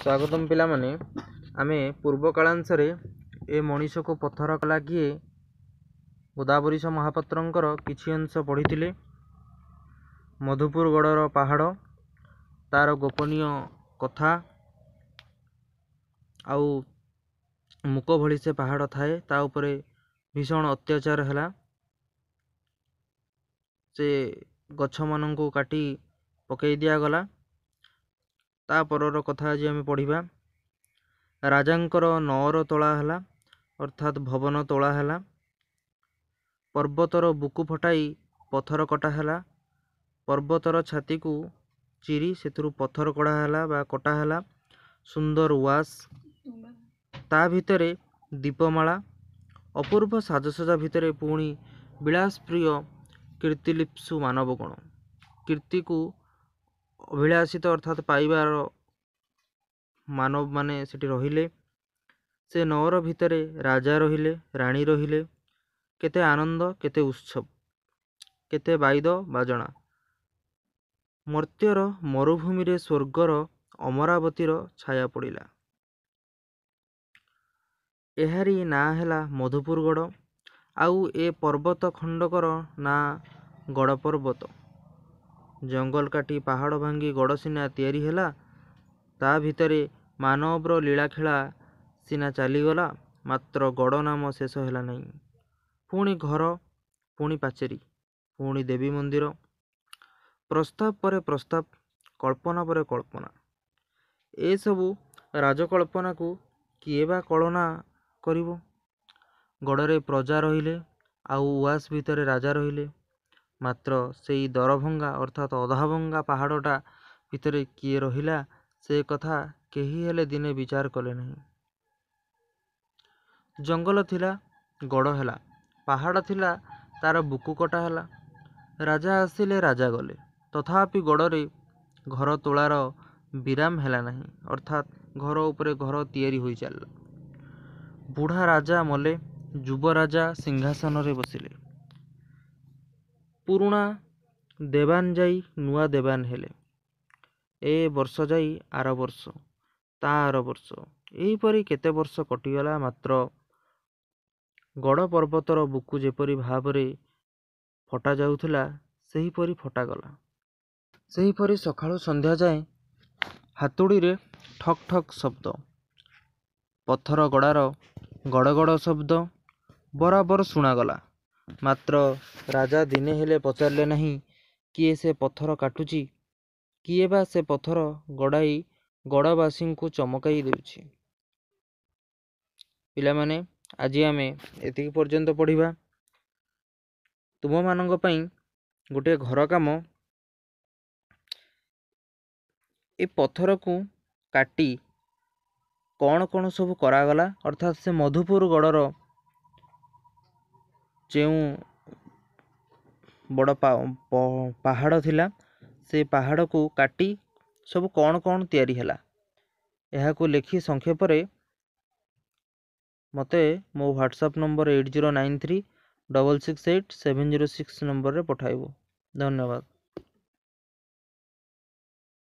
ସ୍ୱାଗତମ ପିଲାମାନେ ଆମେ ପୂର୍ବ କାଳାଂଶରେ ଏ ମଣିଷକୁ ପଥର କଲା କିଏ ଗୋଦାବରୀଷ ମହାପାତ୍ରଙ୍କର କିଛି ଅଂଶ ପଢ଼ିଥିଲେ ମଧୁପୁରଗଡ଼ର ପାହାଡ଼ ତା'ର ଗୋପନୀୟ କଥା ଆଉ ମୁକ ଭଳି ସେ ପାହାଡ଼ ଥାଏ ତା ଉପରେ ଭୀଷଣ ଅତ୍ୟାଚାର ହେଲା ସେ ଗଛମାନଙ୍କୁ କାଟି ପକାଇ ଦିଆଗଲା ତା ପରର କଥା ଆଜି ଆମେ ପଢ଼ିବା ରାଜାଙ୍କର ନଅର ତୋଳା ହେଲା ଅର୍ଥାତ୍ ଭବନ ତୋଳା ହେଲା ପର୍ବତର ବୁକୁ ଫଟାଇ ପଥର କଟା ହେଲା ପର୍ବତର ଛାତିକୁ ଚିରି ସେଥିରୁ ପଥର କଢ଼ା ହେଲା ବା କଟା ହେଲା ସୁନ୍ଦର ୱାସ୍ ତା ଭିତରେ ଦୀପମାଳା ଅପୂର୍ବ ସାଜସଜା ଭିତରେ ପୁଣି ବିଳାସପ୍ରିୟ କୀର୍ତ୍ତିଲିପ୍ସୁ ମାନବ ଗୁଣ କୀର୍ତ୍ତିକୁ ଅଭିଳାଷିତ ଅର୍ଥାତ୍ ପାଇବାର ମାନବମାନେ ସେଠି ରହିଲେ ସେ ନଅର ଭିତରେ ରାଜା ରହିଲେ ରାଣୀ ରହିଲେ କେତେ ଆନନ୍ଦ କେତେ ଉତ୍ସବ କେତେ ବାଇଦ ବାଜଣା ମର୍ତ୍ତ୍ୟର ମରୁଭୂମିରେ ସ୍ୱର୍ଗର ଅମରାବତୀର ଛାୟା ପଡ଼ିଲା ଏହାରି ନାଁ ହେଲା ମଧୁପୁରଗଡ଼ ଆଉ ଏ ପର୍ବତ ଖଣ୍ଡକର ନାଁ ଗଡ଼ ପର୍ବତ ଜଙ୍ଗଲ କାଟି ପାହାଡ଼ ଭାଙ୍ଗି ଗଡ଼ ସିନା ତିଆରି ହେଲା ତା ଭିତରେ ମାନବର ଲୀଳାଖେଳା ସିନା ଚାଲିଗଲା ମାତ୍ର ଗଡ଼ ନାମ ଶେଷ ହେଲା ନାହିଁ ପୁଣି ଘର ପୁଣି ପାଚେରୀ ପୁଣି ଦେବୀ ମନ୍ଦିର ପ୍ରସ୍ତାବ ପରେ ପ୍ରସ୍ତାବ କଳ୍ପନା ପରେ କଳ୍ପନା ଏସବୁ ରାଜକଳ୍ପନାକୁ କିଏ ବା କଳନା କରିବ ଗଡ଼ରେ ପ୍ରଜା ରହିଲେ ଆଉ ଉଆସ ଭିତରେ ରାଜା ରହିଲେ ମାତ୍ର ସେଇ ଦରଭଙ୍ଗା ଅର୍ଥାତ୍ ଅଧାଭଙ୍ଗା ପାହାଡ଼ଟା ଭିତରେ କିଏ ରହିଲା ସେ କଥା କେହି ହେଲେ ଦିନେ ବିଚାର କଲେ ନାହିଁ ଜଙ୍ଗଲ ଥିଲା ଗଡ଼ ହେଲା ପାହାଡ଼ ଥିଲା ତାର ବୁକୁ କଟା ହେଲା ରାଜା ଆସିଲେ ରାଜା ଗଲେ ତଥାପି ଗଡ଼ରେ ଘର ତୋଳାର ବିରାମ ହେଲା ନାହିଁ ଅର୍ଥାତ୍ ଘର ଉପରେ ଘର ତିଆରି ହୋଇଚାଲିଲା ବୁଢ଼ା ରାଜା ମଲେ ଯୁବରାଜା ସିଂହାସନରେ ବସିଲେ ପୁରୁଣା ଦେବାନ ଯାଇ ନୂଆ ଦେବାନ ହେଲେ ଏ ବର୍ଷ ଯାଇ ଆର ବର୍ଷ ତା ଆର ବର୍ଷ ଏହିପରି କେତେ ବର୍ଷ କଟିଗଲା ମାତ୍ର ଗଡ଼ ପର୍ବତର ବୁକୁ ଯେପରି ଭାବରେ ଫଟା ଯାଉଥିଲା ସେହିପରି ଫଟାଗଲା ସେହିପରି ସକାଳୁ ସନ୍ଧ୍ୟା ଯାଏଁ ହାତୁଡ଼ିରେ ଠକ୍ ଠକ୍ ଶବ୍ଦ ପଥର ଗଡ଼ାର ଗଡ଼ଗଡ଼ ଶବ୍ଦ ବରାବର ଶୁଣାଗଲା ମାତ୍ର ରାଜା ଦିନେ ହେଲେ ପଚାରିଲେ ନାହିଁ କିଏ ସେ ପଥର କାଟୁଛି କିଏ ବା ସେ ପଥର ଗଡ଼ାଇ ଗଡ଼ବାସୀଙ୍କୁ ଚମକାଇ ଦେଉଛି ପିଲାମାନେ ଆଜି ଆମେ ଏତିକି ପର୍ଯ୍ୟନ୍ତ ପଢ଼ିବା ତୁମମାନଙ୍କ ପାଇଁ ଗୋଟିଏ ଘର କାମ ଏ ପଥରକୁ କାଟି କ'ଣ କ'ଣ ସବୁ କରାଗଲା ଅର୍ଥାତ୍ ସେ ମଧୁପୁର ଗଡ଼ର ଯେଉଁ ବଡ଼ ପାହାଡ଼ ଥିଲା ସେ ପାହାଡ଼କୁ କାଟି ସବୁ କ'ଣ କ'ଣ ତିଆରି ହେଲା ଏହାକୁ ଲେଖି ସଂକ୍ଷେପରେ ମୋତେ ମୋ WhatsApp number eight zero nine three double six eight seven zero six ନମ୍ବରରେ ପଠାଇବୁ ଧନ୍ୟବାଦ